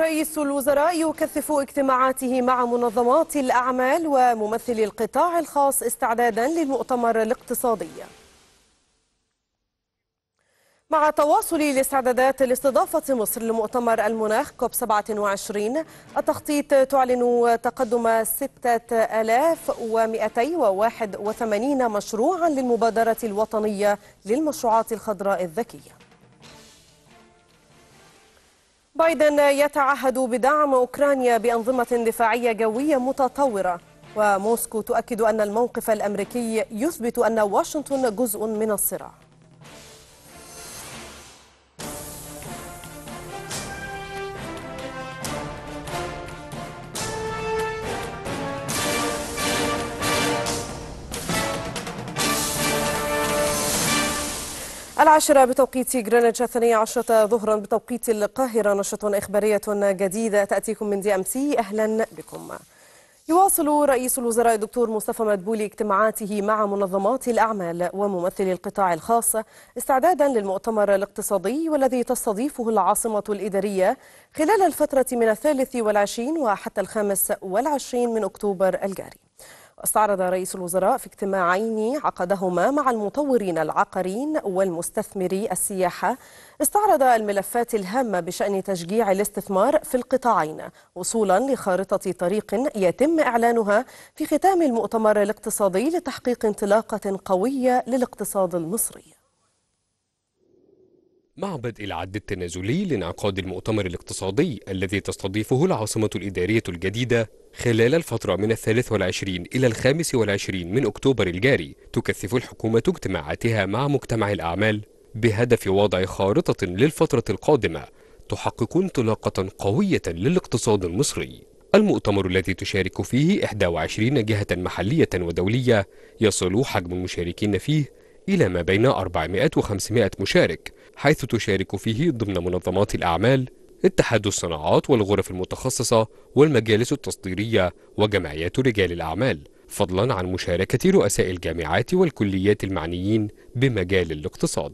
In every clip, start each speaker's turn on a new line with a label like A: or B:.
A: رئيس الوزراء يكثف اجتماعاته مع منظمات الأعمال وممثلي القطاع الخاص استعدادا للمؤتمر الاقتصادي مع تواصل الاستعدادات لاستضافة مصر لمؤتمر المناخ كوب 27 التخطيط تعلن تقدم 6281 مشروعا للمبادرة الوطنية للمشروعات الخضراء الذكية بايدن يتعهد بدعم أوكرانيا بأنظمة دفاعية جوية متطورة وموسكو تؤكد أن الموقف الأمريكي يثبت أن واشنطن جزء من الصراع العاشرة بتوقيت جرينتش الثانية عشرة ظهرا بتوقيت القاهرة نشرة إخبارية جديدة تأتيكم من دي أم سي أهلا بكم يواصل رئيس الوزراء الدكتور مصطفى مدبولي اجتماعاته مع منظمات الأعمال وممثلي القطاع الخاص استعدادا للمؤتمر الاقتصادي والذي تستضيفه العاصمة الإدارية خلال الفترة من الثالث والعشرين وحتى الخامس والعشرين من أكتوبر الجاري استعرض رئيس الوزراء في اجتماعين عقدهما مع المطورين العقاريين والمستثمري السياحة استعرض الملفات الهامة بشأن تشجيع الاستثمار في القطاعين وصولا لخارطة طريق يتم إعلانها في ختام المؤتمر الاقتصادي لتحقيق انطلاقة قوية للاقتصاد المصري
B: مع بدء العد التنازلي لانعقاد المؤتمر الاقتصادي الذي تستضيفه العاصمة الإدارية الجديدة خلال الفترة من الثالث والعشرين إلى الخامس والعشرين من أكتوبر الجاري تكثف الحكومة اجتماعاتها مع مجتمع الأعمال بهدف وضع خارطة للفترة القادمة تحقق انطلاقة قوية للاقتصاد المصري المؤتمر الذي تشارك فيه 21 جهة محلية ودولية يصل حجم المشاركين فيه إلى ما بين 400 و500 مشارك حيث تشارك فيه ضمن منظمات الأعمال اتحاد الصناعات والغرف المتخصصة والمجالس التصديرية وجمعيات رجال الأعمال فضلا عن مشاركة رؤساء الجامعات والكليات المعنيين بمجال الاقتصاد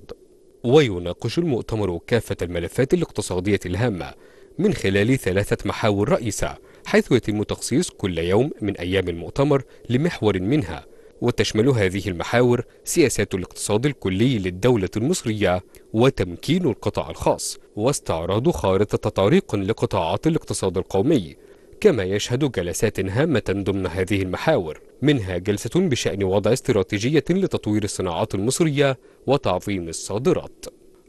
B: ويناقش المؤتمر كافة الملفات الاقتصادية الهامة من خلال ثلاثة محاور رئيسة حيث يتم تخصيص كل يوم من أيام المؤتمر لمحور منها وتشمل هذه المحاور سياسات الاقتصاد الكلي للدولة المصرية وتمكين القطاع الخاص واستعراض خارطة طريق لقطاعات الاقتصاد القومي كما يشهد جلسات هامة ضمن هذه المحاور منها جلسة بشأن وضع استراتيجية لتطوير الصناعات المصرية وتعظيم الصادرات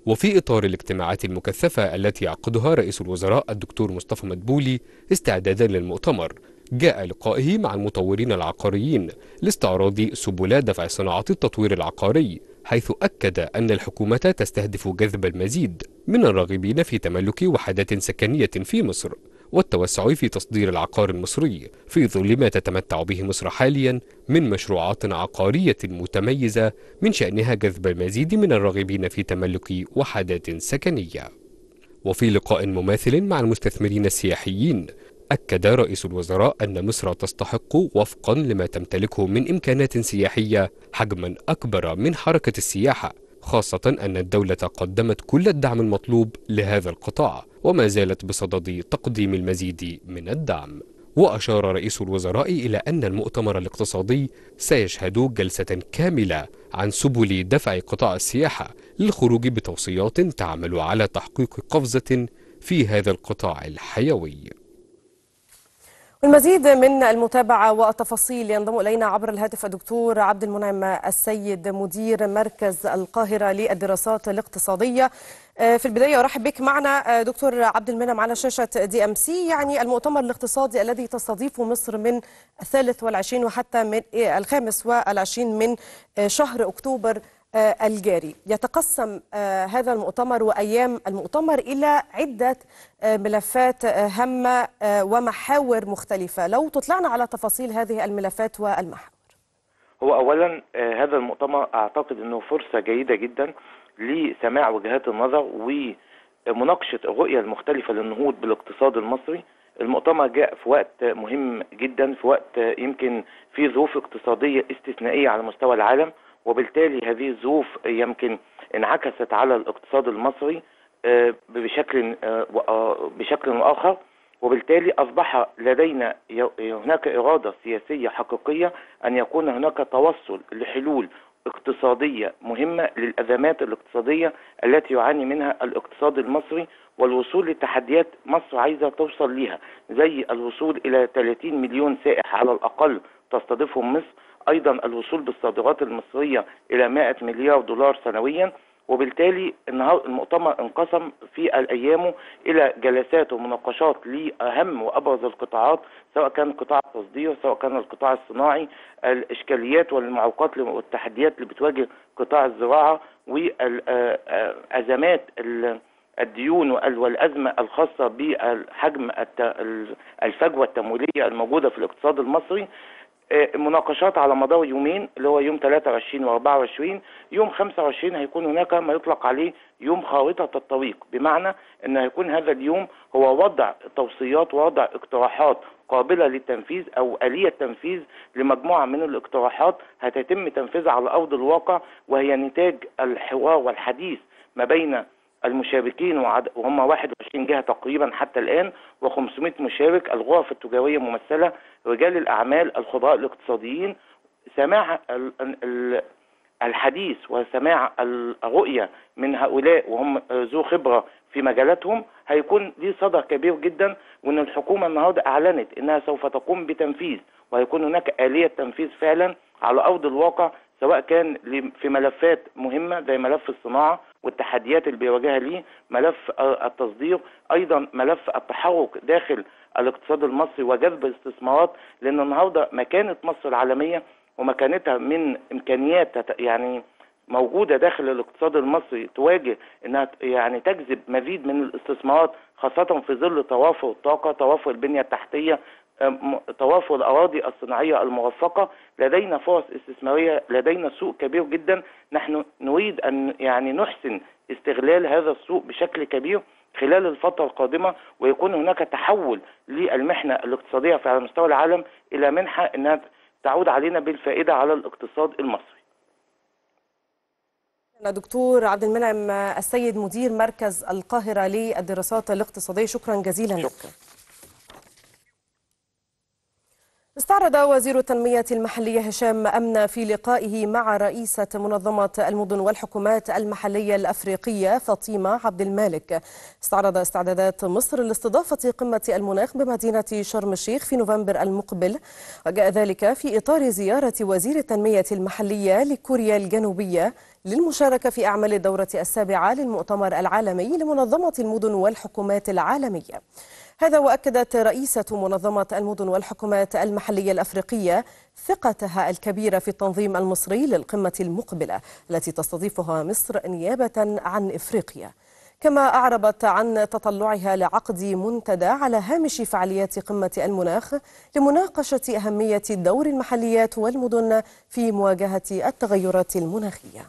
B: وفي إطار الاجتماعات المكثفة التي يعقدها رئيس الوزراء الدكتور مصطفى مدبولي استعدادا للمؤتمر جاء لقائه مع المطورين العقاريين لاستعراض سبل دفع صناعة التطوير العقاري حيث أكد أن الحكومة تستهدف جذب المزيد من الراغبين في تملك وحدات سكنية في مصر والتوسع في تصدير العقار المصري في ظل ما تتمتع به مصر حاليا من مشروعات عقارية متميزة من شأنها جذب المزيد من الراغبين في تملك وحدات سكنية وفي لقاء مماثل مع المستثمرين السياحيين أكد رئيس الوزراء أن مصر تستحق وفقا لما تمتلكه من إمكانات سياحية حجما أكبر من حركة السياحة خاصة أن الدولة قدمت كل الدعم المطلوب لهذا القطاع وما زالت بصدد تقديم المزيد من الدعم وأشار رئيس الوزراء إلى أن المؤتمر الاقتصادي سيشهد جلسة كاملة عن سبل دفع قطاع السياحة للخروج بتوصيات تعمل على تحقيق قفزة في هذا القطاع الحيوي
A: المزيد من المتابعة والتفاصيل ينضم إلينا عبر الهاتف الدكتور عبد المنعم السيد مدير مركز القاهرة للدراسات الاقتصادية آه، في البداية أرحب بك معنا آه، دكتور عبد المنعم على شاشة دي أم سي يعني المؤتمر الاقتصادي الذي تستضيفه مصر من الثالث والعشرين وحتى من آه، الخامس والعشرين من شهر أكتوبر آه، الجاري يتقسم آه، هذا المؤتمر وأيام المؤتمر إلى عدة آه، ملفات هامة ومحاور مختلفة لو تطلعنا على تفاصيل هذه الملفات والمحاور
C: هو أولا هذا المؤتمر أعتقد أنه فرصة جيدة جدا لسماع وجهات النظر ومناقشة الرؤية المختلفة للنهوض بالاقتصاد المصري المؤتمر جاء في وقت مهم جدا في وقت يمكن في ظروف اقتصادية استثنائية على مستوى العالم وبالتالي هذه الظروف يمكن انعكست على الاقتصاد المصري آه، بشكل آه، آه، بشكل اخر وبالتالي اصبح لدينا هناك اراده سياسيه حقيقيه ان يكون هناك توصل لحلول اقتصاديه مهمه للازمات الاقتصاديه التي يعاني منها الاقتصاد المصري والوصول لتحديات مصر عايزه توصل ليها زي الوصول الى 30 مليون سائح على الاقل تستضيفهم مصر أيضا الوصول بالصادرات المصرية إلى 100 مليار دولار سنويا وبالتالي المؤتمر انقسم في ايامه الى جلسات ومناقشات لاهم وابرز القطاعات سواء كان قطاع التصدير سواء كان القطاع الصناعي الاشكاليات والمعوقات والتحديات اللي بتواجه قطاع الزراعه والازمات الديون والازمه الخاصه بحجم الفجوه التمويليه الموجوده في الاقتصاد المصري آه، مناقشات على مدار يومين اللي هو يوم 23 و 24 يوم 25 هيكون هناك ما يطلق عليه يوم خارطة الطريق بمعنى أن هيكون هذا اليوم هو وضع توصيات ووضع اقتراحات قابلة للتنفيذ أو آلية تنفيذ لمجموعة من الاقتراحات هتتم تنفيذها على أرض الواقع وهي نتاج الحوار والحديث ما بين المشاركين وهم 21 جهة تقريبا حتى الآن و500 مشارك الغرف التجارية ممثلة رجال الأعمال الخبراء الاقتصاديين سماع الحديث وسماع الرؤية من هؤلاء وهم ذو خبرة في مجالاتهم هيكون دي صدى كبير جدا وان الحكومة النهاردة اعلنت انها سوف تقوم بتنفيذ وهيكون هناك آلية تنفيذ فعلا على أرض الواقع سواء كان في ملفات مهمه زي ملف الصناعه والتحديات اللي بيواجهها ليه ملف التصدير ايضا ملف التحرك داخل الاقتصاد المصري وجذب الاستثمارات لان النهارده مكانه مصر العالميه ومكانتها من امكانيات يعني موجوده داخل الاقتصاد المصري تواجه انها يعني تجذب مزيد من الاستثمارات خاصه في ظل توافر الطاقه، توافر البنيه التحتيه، توافر آه، أراضي الصناعية الموفقة لدينا فرص استثمارية لدينا سوق كبير جدا نحن نريد أن يعني نحسن استغلال هذا السوق بشكل كبير خلال الفترة القادمة ويكون هناك تحول للمحنة الاقتصادية على مستوى العالم إلى منحة أنها تعود علينا بالفائدة على الاقتصاد المصري
A: دكتور عبد المنعم السيد مدير مركز القاهرة للدراسات الاقتصادية شكرا جزيلا شكرا. لك استعرض وزير التنمية المحلية هشام أمنا في لقائه مع رئيسة منظمة المدن والحكومات المحلية الأفريقية فاطمة عبد المالك استعرض استعدادات مصر لاستضافة قمة المناخ بمدينة شرم الشيخ في نوفمبر المقبل وجاء ذلك في إطار زيارة وزير التنمية المحلية لكوريا الجنوبية للمشاركة في أعمال الدورة السابعة للمؤتمر العالمي لمنظمة المدن والحكومات العالمية هذا وأكدت رئيسة منظمة المدن والحكومات المحلية الأفريقية ثقتها الكبيرة في التنظيم المصري للقمة المقبلة التي تستضيفها مصر نيابة عن إفريقيا كما أعربت عن تطلعها لعقد منتدى على هامش فعاليات قمة المناخ لمناقشة أهمية دور المحليات والمدن في مواجهة التغيرات المناخية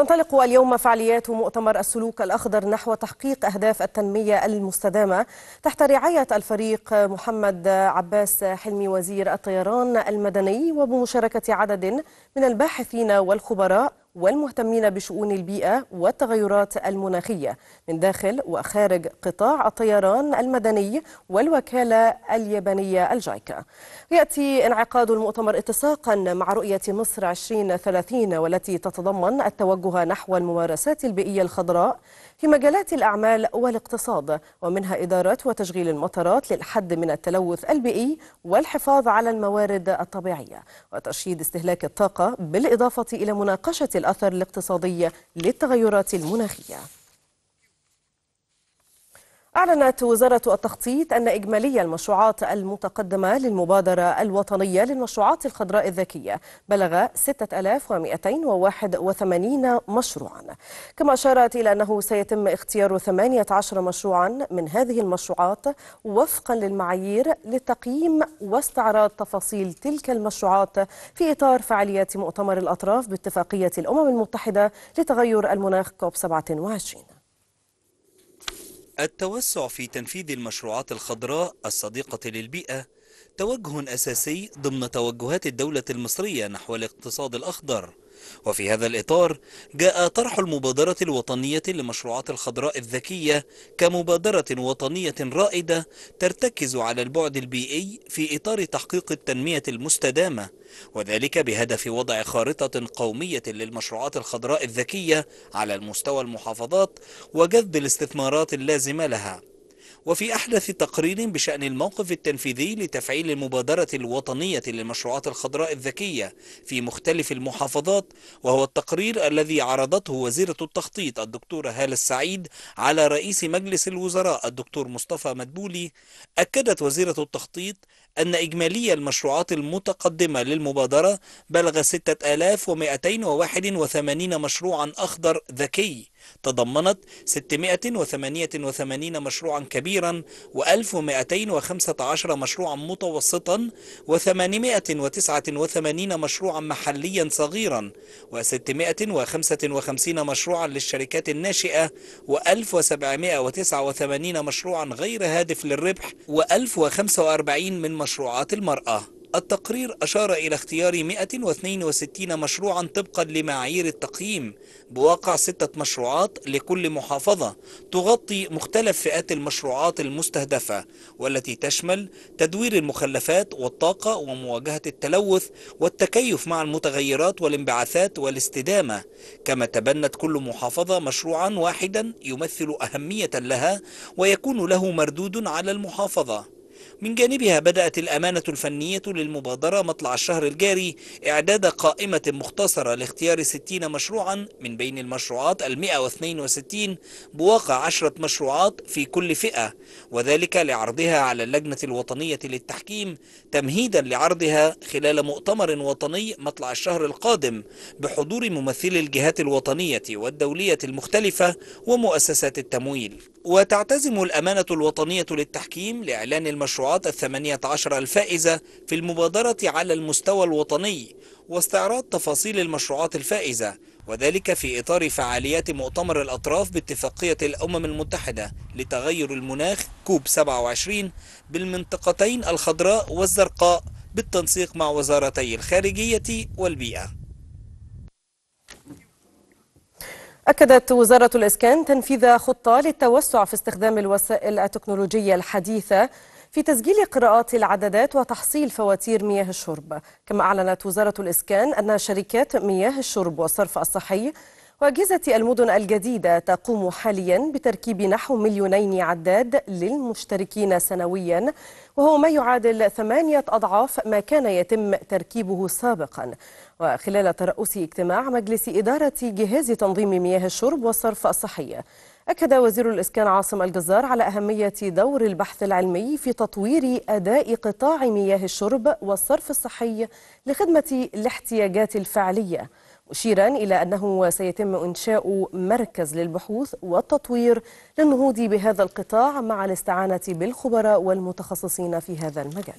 A: تنطلق اليوم فعاليات مؤتمر السلوك الأخضر نحو تحقيق أهداف التنمية المستدامة تحت رعاية الفريق محمد عباس حلمي وزير الطيران المدني وبمشاركة عدد من الباحثين والخبراء والمهتمين بشؤون البيئة والتغيرات المناخية من داخل وخارج قطاع الطيران المدني والوكالة اليابانية الجايكا يأتي انعقاد المؤتمر اتساقا مع رؤية مصر 2030 والتي تتضمن التوجه نحو الممارسات البيئية الخضراء في مجالات الأعمال والاقتصاد ومنها إدارة وتشغيل المطارات للحد من التلوث البيئي والحفاظ على الموارد الطبيعية وترشيد استهلاك الطاقة بالإضافة إلى مناقشة الأثر الاقتصادي للتغيرات المناخية أعلنت وزارة التخطيط أن إجمالي المشروعات المتقدمة للمبادرة الوطنية للمشروعات الخضراء الذكية بلغ 6281 مشروعا كما أشارت إلى أنه سيتم اختيار 18 مشروعا من هذه المشروعات وفقا للمعايير لتقييم واستعراض تفاصيل تلك المشروعات في إطار فعاليات مؤتمر الأطراف باتفاقية الأمم المتحدة لتغير المناخ كوب 27
D: التوسع في تنفيذ المشروعات الخضراء الصديقة للبيئة توجه أساسي ضمن توجهات الدولة المصرية نحو الاقتصاد الأخضر وفي هذا الإطار جاء طرح المبادرة الوطنية لمشروعات الخضراء الذكية كمبادرة وطنية رائدة ترتكز على البعد البيئي في إطار تحقيق التنمية المستدامة وذلك بهدف وضع خارطة قومية للمشروعات الخضراء الذكية على المستوى المحافظات وجذب الاستثمارات اللازمة لها وفي أحدث تقرير بشأن الموقف التنفيذي لتفعيل المبادرة الوطنية للمشروعات الخضراء الذكية في مختلف المحافظات وهو التقرير الذي عرضته وزيرة التخطيط الدكتورة هالة السعيد على رئيس مجلس الوزراء الدكتور مصطفى مدبولي أكدت وزيرة التخطيط أن إجمالي المشروعات المتقدمة للمبادرة بلغ 6281 مشروعا أخضر ذكي تضمنت 688 مشروعا كبيرا و1215 مشروعا متوسطا و889 مشروعا محليا صغيرا و655 مشروعا للشركات الناشئة و1789 مشروعا غير هادف للربح و1045 من مشروعات المرأة التقرير أشار إلى اختيار 162 مشروعا طبقا لمعايير التقييم بواقع ستة مشروعات لكل محافظة تغطي مختلف فئات المشروعات المستهدفة والتي تشمل تدوير المخلفات والطاقة ومواجهة التلوث والتكيف مع المتغيرات والانبعاثات والاستدامة كما تبنت كل محافظة مشروعا واحدا يمثل أهمية لها ويكون له مردود على المحافظة من جانبها بدأت الأمانة الفنية للمبادرة مطلع الشهر الجاري إعداد قائمة مختصرة لاختيار 60 مشروعا من بين المشروعات ال 162 بواقع 10 مشروعات في كل فئة وذلك لعرضها على اللجنة الوطنية للتحكيم تمهيدا لعرضها خلال مؤتمر وطني مطلع الشهر القادم بحضور ممثلي الجهات الوطنية والدولية المختلفة ومؤسسات التمويل وتعتزم الأمانة الوطنية للتحكيم لإعلان المشروعات المجموعات الثمانية عشر الفائزة في المبادرة على المستوى الوطني واستعراض تفاصيل المشروعات الفائزة وذلك في إطار فعاليات مؤتمر الأطراف باتفاقية الأمم المتحدة لتغير المناخ كوب 27 بالمنطقتين الخضراء والزرقاء بالتنسيق مع وزارتي الخارجية والبيئة
A: أكدت وزارة الإسكان تنفيذ خطة للتوسع في استخدام الوسائل التكنولوجية الحديثة في تسجيل قراءات العدادات وتحصيل فواتير مياه الشرب كما أعلنت وزارة الإسكان أن شركات مياه الشرب والصرف الصحي وأجهزة المدن الجديدة تقوم حاليا بتركيب نحو مليونين عداد للمشتركين سنويا وهو ما يعادل ثمانية أضعاف ما كان يتم تركيبه سابقا وخلال ترأس اجتماع مجلس إدارة جهاز تنظيم مياه الشرب والصرف الصحي أكد وزير الإسكان عاصم الجزار على أهمية دور البحث العلمي في تطوير أداء قطاع مياه الشرب والصرف الصحي لخدمة الاحتياجات الفعلية مشيرا إلى أنه سيتم إنشاء مركز للبحوث والتطوير للنهوض بهذا القطاع مع الاستعانة بالخبراء والمتخصصين في هذا المجال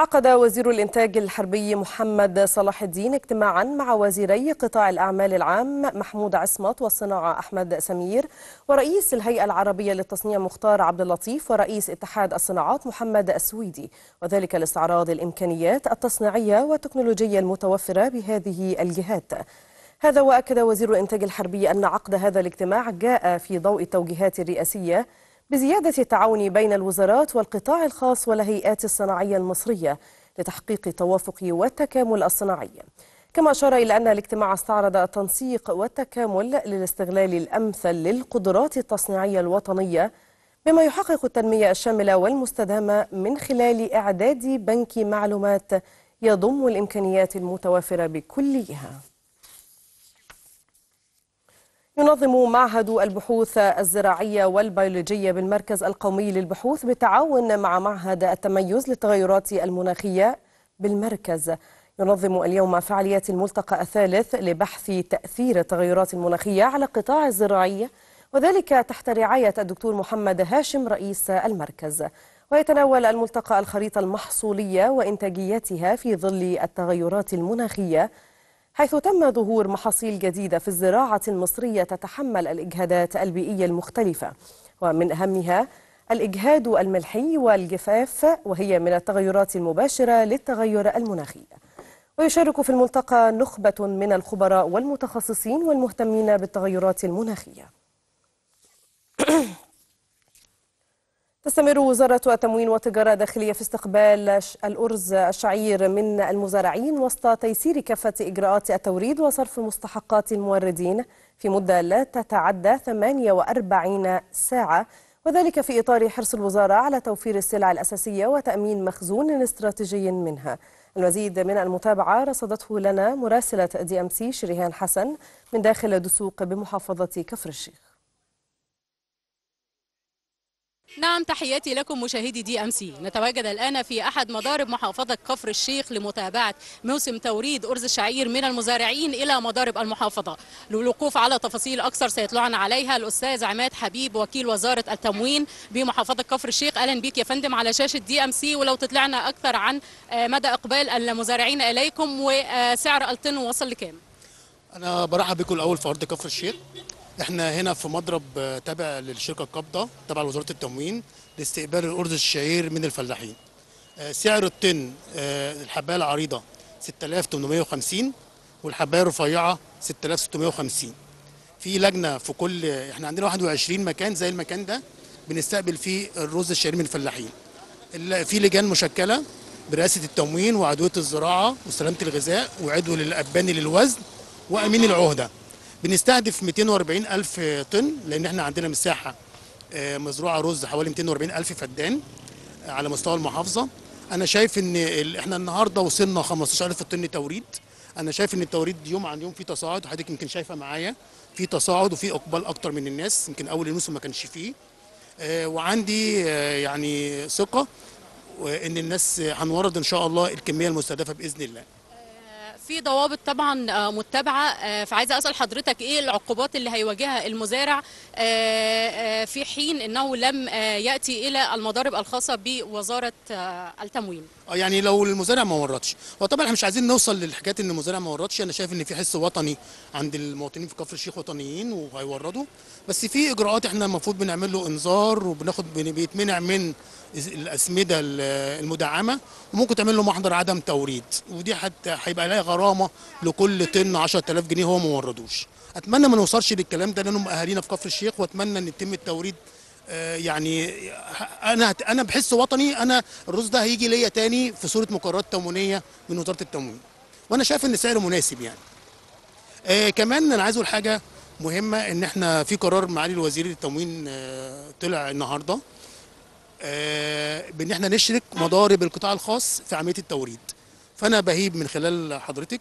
A: عقد وزير الإنتاج الحربي محمد صلاح الدين اجتماعا مع وزيري قطاع الأعمال العام محمود عصمت والصناعة أحمد سمير ورئيس الهيئة العربية للتصنيع مختار عبد اللطيف ورئيس اتحاد الصناعات محمد السويدي وذلك لاستعراض الإمكانيات التصنيعية والتكنولوجية المتوفرة بهذه الجهات هذا وأكد وزير الإنتاج الحربي أن عقد هذا الاجتماع جاء في ضوء التوجيهات الرئاسية بزيادة التعاون بين الوزارات والقطاع الخاص والهيئات الصناعية المصرية لتحقيق التوافق والتكامل الصناعي كما أشار إلى أن الاجتماع استعرض التنسيق والتكامل للاستغلال الأمثل للقدرات التصنيعية الوطنية بما يحقق التنمية الشاملة والمستدامة من خلال إعداد بنك معلومات يضم الإمكانيات المتوافرة بكلها ينظم معهد البحوث الزراعية والبيولوجية بالمركز القومي للبحوث بالتعاون مع معهد التميز للتغيرات المناخية بالمركز ينظم اليوم فعاليات الملتقى الثالث لبحث تأثير التغيرات المناخية على القطاع الزراعي وذلك تحت رعاية الدكتور محمد هاشم رئيس المركز ويتناول الملتقى الخريطة المحصولية وإنتاجيتها في ظل التغيرات المناخية حيث تم ظهور محاصيل جديدة في الزراعة المصرية تتحمل الإجهادات البيئية المختلفة ومن أهمها الإجهاد الملحي والجفاف وهي من التغيرات المباشرة للتغير المناخي ويشارك في الملتقى نخبة من الخبراء والمتخصصين والمهتمين بالتغيرات المناخية تستمر وزارة التموين والتجارة الداخلية في استقبال الأرز الشعير من المزارعين وسط تيسير كافة إجراءات التوريد وصرف مستحقات الموردين في مدة لا تتعدى 48 ساعة وذلك في إطار حرص الوزارة على توفير السلع الأساسية وتأمين مخزون استراتيجي منها المزيد من المتابعة رصدته لنا مراسلة دي أم سي شريهان حسن من داخل دسوق بمحافظة كفر الشيخ
E: نعم تحياتي لكم مشاهدي دي ام سي نتواجد الان في احد مضارب محافظه كفر الشيخ لمتابعه موسم توريد ارز الشعير من المزارعين الى مضارب المحافظه للوقوف على تفاصيل اكثر سيطلعنا عليها الاستاذ عماد حبيب وكيل وزاره التموين بمحافظه كفر الشيخ اهلا بيك يا فندم على شاشه دي ام سي ولو تطلعنا اكثر عن آه، مدى اقبال المزارعين اليكم وسعر الطن وصل لكام
F: انا برحب بكم الاول في ارض كفر الشيخ احنا هنا في مضرب آه، تابع للشركه القابضه تابع لوزاره التموين لاستقبال الارز الشعير من الفلاحين آه، سعر الطن آه، الحبايه العريضه 6850 والحبايه الرفيعه 6650 في لجنه في كل احنا عندنا 21 مكان زي المكان ده بنستقبل فيه الرز الشعير من الفلاحين في لجان مشكله برئاسه التموين وعدويه الزراعه وسلامه الغذاء وعدو الاباني للوزن وامين العهده بنستهدف 240 ألف طن لأن احنا عندنا مساحة آه، مزروعة رز حوالي 240 ألف فدان آه، على مستوى المحافظة أنا شايف إن احنا النهاردة وصلنا 15 ألف طن توريد أنا شايف إن التوريد يوم عن يوم في تصاعد وحضرتك يمكن شايفة معايا في تصاعد وفي إقبال أكتر من الناس يمكن أول الموسم ما كانش فيه آه، وعندي يعني ثقة إن الناس هنورد إن شاء الله الكمية المستهدفة بإذن الله
E: في ضوابط طبعا آه، متبعه آه، فعايزه اسال حضرتك ايه العقوبات اللي هيواجهها المزارع آه، في حين انه لم ياتي الى المضارب الخاصه بوزاره التموين
F: آه، يعني لو المزارع ما وردش هو طبعا احنا مش عايزين نوصل للحكايات ان المزارع ما وردش انا شايف ان في حس وطني عند المواطنين في كفر الشيخ وطنيين وهيوردوا بس في اجراءات احنا المفروض بنعمل له انذار وبناخد بيتمنع من الاسمده المدعمه وممكن تعمل له محضر عدم توريد ودي حتى هيبقى لها غرامه لكل طن 10000 جنيه هو ما وردوش اتمنى ما نوصلش للكلام ده لانهم اهالينا في كفر الشيخ واتمنى ان يتم التوريد آه، يعني انا انا بحس وطني انا الرز ده هيجي ليا تاني في صوره مقررات تموينيه من وزاره التموين وانا شايف ان سعره مناسب يعني آه كمان انا عايز اقول حاجه مهمه ان احنا في قرار معالي الوزير التموين آه طلع النهارده آه بان احنا نشرك مضارب القطاع الخاص في عمليه التوريد فانا بهيب من خلال حضرتك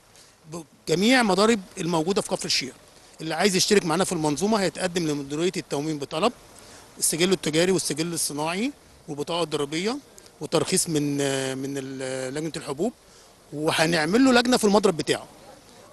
F: جميع مضارب الموجوده في كفر الشيخ اللي عايز يشترك معانا في المنظومه هيتقدم لمديريه التموين بطلب السجل التجاري والسجل الصناعي وبطاقه ضريبيه وترخيص من من لجنه الحبوب وهنعمل له لجنه في المضرب بتاعه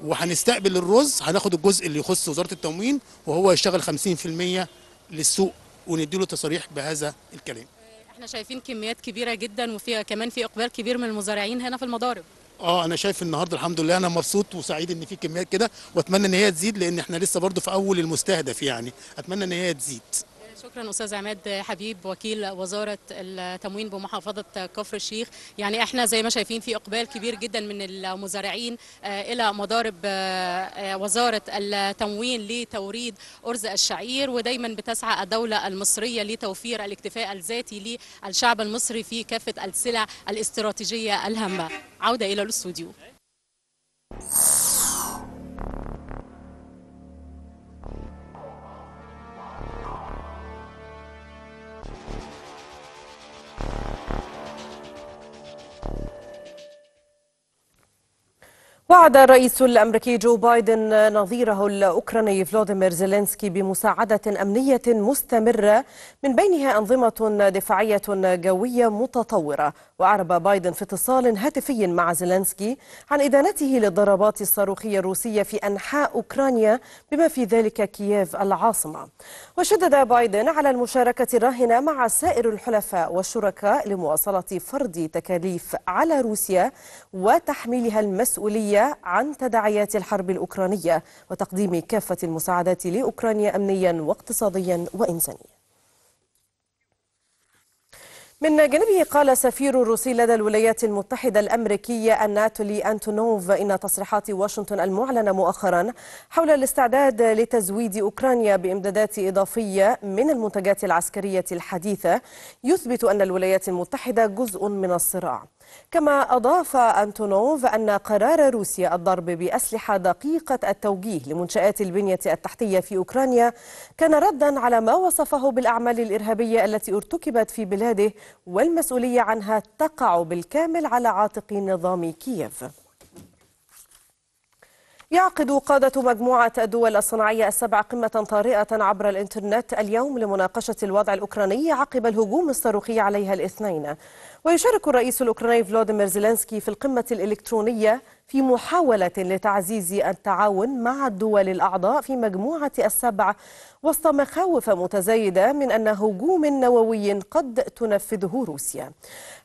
F: وهنستقبل الرز هناخد الجزء اللي يخص وزاره التموين وهو يشتغل 50% للسوق ونديله تصاريح بهذا الكلام
E: احنا شايفين كميات كبيره جدا وفي كمان في اقبال كبير من المزارعين هنا في المضارب
F: اه انا شايف النهارده الحمد لله انا مبسوط وسعيد ان في كميات كده واتمنى ان هي تزيد لان احنا لسه برضو في اول المستهدف يعني اتمنى ان هي تزيد
E: شكرا استاذ عماد حبيب وكيل وزاره التموين بمحافظه كفر الشيخ يعني احنا زي ما شايفين في اقبال كبير جدا من المزارعين آه، الى مضارب آه، آه، وزاره التموين لتوريد ارز الشعير ودايما بتسعى الدوله المصريه لتوفير الاكتفاء الذاتي للشعب المصري في كافه السلع الاستراتيجيه الهامه عوده الى الاستوديو
A: وعد الرئيس الأمريكي جو بايدن نظيره الأوكراني فلوديمير زيلينسكي بمساعدة أمنية مستمرة من بينها أنظمة دفاعية جوية متطورة وأعرب بايدن في اتصال هاتفي مع زيلينسكي عن إدانته للضربات الصاروخية الروسية في أنحاء أوكرانيا بما في ذلك كييف العاصمة وشدد بايدن على المشاركة الراهنة مع سائر الحلفاء والشركاء لمواصلة فرض تكاليف على روسيا وتحميلها المسؤولية عن تداعيات الحرب الأوكرانية وتقديم كافة المساعدات لأوكرانيا أمنيا واقتصاديا وإنسانيا من جانبه قال سفير الروسي لدى الولايات المتحدة الأمريكية أناتولي أنتونوف إن تصريحات واشنطن المعلنة مؤخرا حول الاستعداد لتزويد أوكرانيا بإمدادات إضافية من المنتجات العسكرية الحديثة يثبت أن الولايات المتحدة جزء من الصراع كما أضاف أنتونوف أن قرار روسيا الضرب بأسلحة دقيقة التوجيه لمنشآت البنية التحتية في أوكرانيا كان ردا على ما وصفه بالأعمال الإرهابية التي ارتكبت في بلاده والمسؤولية عنها تقع بالكامل على عاتق نظام كييف يعقد قادة مجموعة الدول الصناعية السبع قمة طارئة عبر الإنترنت اليوم لمناقشة الوضع الأوكراني عقب الهجوم الصاروخي عليها الاثنين ويشارك الرئيس الأوكراني فلوديمير زيلينسكي في القمة الإلكترونية في محاولة لتعزيز التعاون مع الدول الأعضاء في مجموعة السبع وسط مخاوف متزايدة من أن هجوم نووي قد تنفذه روسيا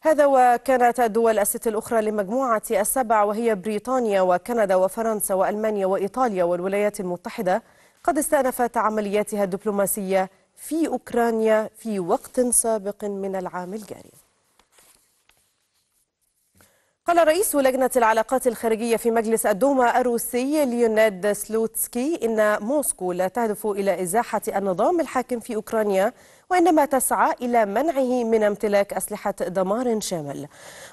A: هذا وكانت الدول الست الأخرى لمجموعة السبع وهي بريطانيا وكندا وفرنسا وألمانيا وإيطاليا والولايات المتحدة قد استأنفت عملياتها الدبلوماسية في أوكرانيا في وقت سابق من العام الجاري قال رئيس لجنة العلاقات الخارجية في مجلس الدوما الروسي ليوناد سلوتسكي إن موسكو لا تهدف إلى إزاحة النظام الحاكم في أوكرانيا وإنما تسعى إلى منعه من امتلاك أسلحة دمار شامل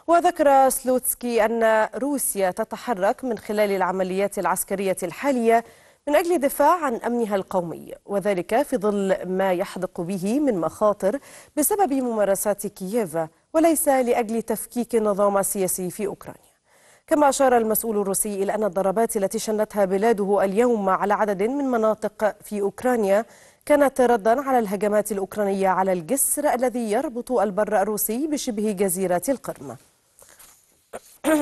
A: وذكر سلوتسكي أن روسيا تتحرك من خلال العمليات العسكرية الحالية من أجل دفاع عن أمنها القومي وذلك في ظل ما يحدق به من مخاطر بسبب ممارسات كييف وليس لأجل تفكيك النظام السياسي في أوكرانيا كما أشار المسؤول الروسي إلى أن الضربات التي شنتها بلاده اليوم على عدد من مناطق في أوكرانيا كانت ردا على الهجمات الأوكرانية على الجسر الذي يربط البر الروسي بشبه جزيرة القرم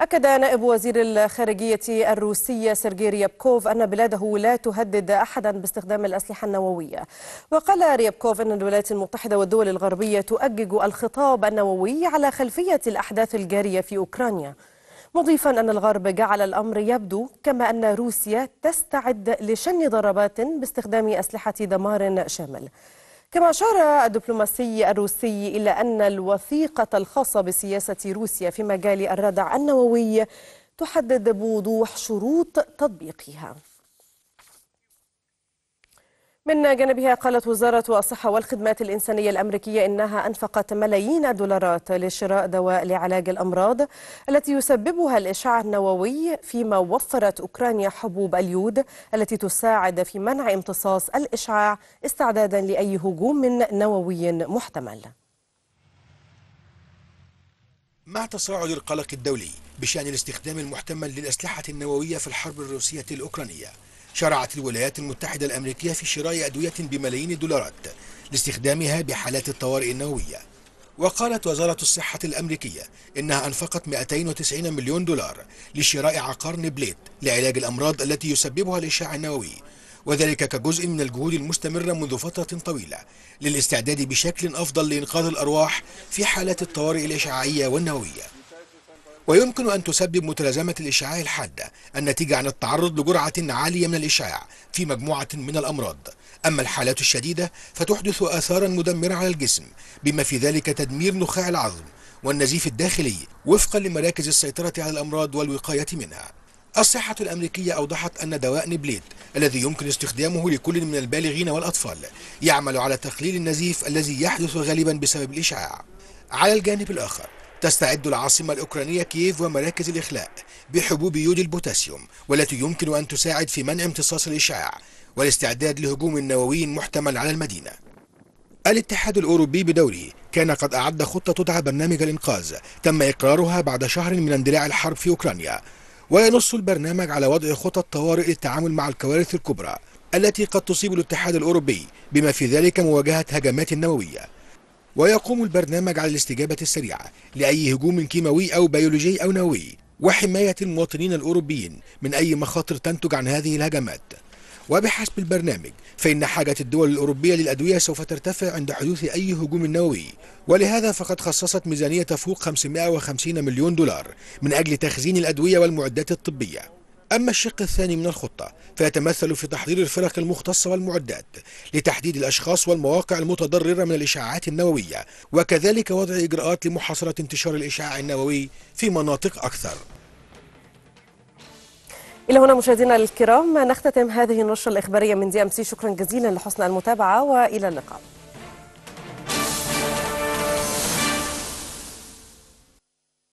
A: أكد نائب وزير الخارجية الروسية سيرجي ريابكوف أن بلاده لا تهدد أحدا باستخدام الأسلحة النووية وقال ريابكوف أن الولايات المتحدة والدول الغربية تؤجج الخطاب النووي على خلفية الأحداث الجارية في أوكرانيا مضيفا أن الغرب جعل الأمر يبدو كما أن روسيا تستعد لشن ضربات باستخدام أسلحة دمار شامل كما أشار الدبلوماسي الروسي إلى أن الوثيقة الخاصة بسياسة روسيا في مجال الردع النووي تحدد بوضوح شروط تطبيقها من جانبها قالت وزارة الصحة والخدمات الإنسانية الأمريكية إنها أنفقت ملايين الدولارات لشراء دواء لعلاج الأمراض التي يسببها الإشعاع النووي فيما وفرت أوكرانيا حبوب اليود التي تساعد في منع امتصاص الإشعاع استعدادا لأي هجوم نووي محتمل
G: مع تصاعد القلق الدولي بشأن الاستخدام المحتمل للأسلحة النووية في الحرب الروسية الأوكرانية شرعت الولايات المتحدة الأمريكية في شراء أدوية بملايين الدولارات لاستخدامها بحالات الطوارئ النووية وقالت وزارة الصحة الأمريكية إنها أنفقت 290 مليون دولار لشراء عقار نبليت لعلاج الأمراض التي يسببها الإشعاع النووي وذلك كجزء من الجهود المستمرة منذ فترة طويلة للاستعداد بشكل أفضل لإنقاذ الأرواح في حالات الطوارئ الإشعاعية والنووية ويمكن أن تسبب متلازمة الإشعاع الحادة الناتجة عن التعرض لجرعة عالية من الإشعاع في مجموعة من الأمراض أما الحالات الشديدة فتحدث آثارا مدمرة على الجسم بما في ذلك تدمير نخاع العظم والنزيف الداخلي وفقا لمراكز السيطرة على الأمراض والوقاية منها الصحة الأمريكية أوضحت أن دواء نبليت الذي يمكن استخدامه لكل من البالغين والأطفال يعمل على تقليل النزيف الذي يحدث غالبا بسبب الإشعاع على الجانب الآخر تستعد العاصمة الأوكرانية كييف ومراكز الإخلاء بحبوب يود البوتاسيوم والتي يمكن أن تساعد في منع امتصاص الإشعاع والاستعداد لهجوم نووي محتمل على المدينة الاتحاد الأوروبي بدوره كان قد أعد خطة تدعى برنامج الإنقاذ تم إقرارها بعد شهر من اندلاع الحرب في أوكرانيا وينص البرنامج على وضع خطط طوارئ للتعامل مع الكوارث الكبرى التي قد تصيب الاتحاد الأوروبي بما في ذلك مواجهة هجمات نووية ويقوم البرنامج على الاستجابة السريعة لأي هجوم كيماوي أو بيولوجي أو نووي وحماية المواطنين الأوروبيين من أي مخاطر تنتج عن هذه الهجمات وبحسب البرنامج فإن حاجة الدول الأوروبية للأدوية سوف ترتفع عند حدوث أي هجوم نووي ولهذا فقد خصصت ميزانية تفوق 550 مليون دولار من أجل تخزين الأدوية والمعدات الطبية أما الشق الثاني من الخطة فيتمثل في تحضير الفرق المختصة والمعدات لتحديد الأشخاص والمواقع المتضررة من الإشعاعات النووية وكذلك وضع إجراءات لمحاصرة انتشار الإشعاع النووي في مناطق أكثر
A: إلى هنا مشاهدينا الكرام نختتم هذه النشرة الإخبارية من دي أم سي شكرا جزيلا لحسن المتابعة وإلى اللقاء